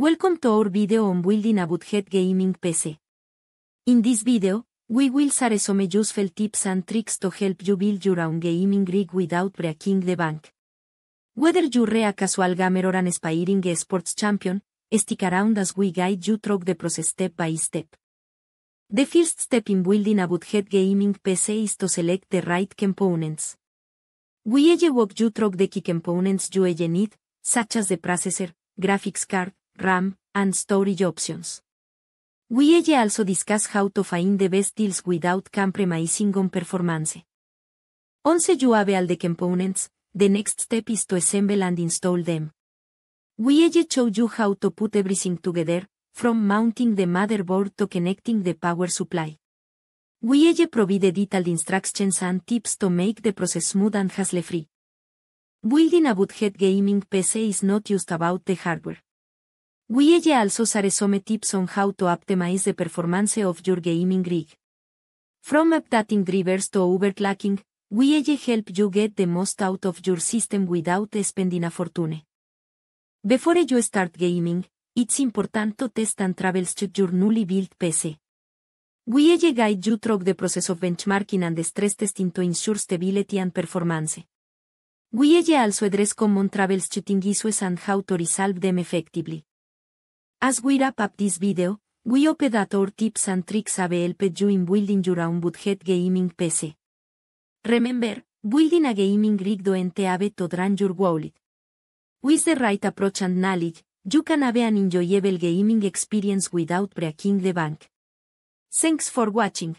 Welcome to our video on building a budget gaming PC. In this video, we will share some useful tips and tricks to help you build your own gaming rig without breaking the bank. Whether you're a casual gamer or an aspiring esports champion, stick around as we guide you through the process step by step. The first step in building a budget gaming PC is to select the right components. We will walk you through the key components you will need, such as the processor, graphics card, RAM, and storage options. We also discuss how to find the best deals without compromising on performance. Once you have all the components, the next step is to assemble and install them. We show you how to put everything together, from mounting the motherboard to connecting the power supply. We provide detailed instructions and tips to make the process smooth and hassle-free. Building a budget gaming PC is not just about the hardware. We also share some tips on how to optimize the performance of your gaming rig. From updating drivers to overclocking, we help you get the most out of your system without spending a fortune. Before you start gaming, it's important to test and troubleshoot your newly built PC. We guide you through the process of benchmarking and stress testing to ensure stability and performance. We also address common troubleshooting issues and how to resolve them effectively. As we wrap up this video, we hope that our tips and tricks have helped you in building your own budget gaming PC. Remember, building a gaming rig doesn't have to drain your wallet. With the right approach and knowledge, you can have an enjoyable gaming experience without breaking the bank. Thanks for watching.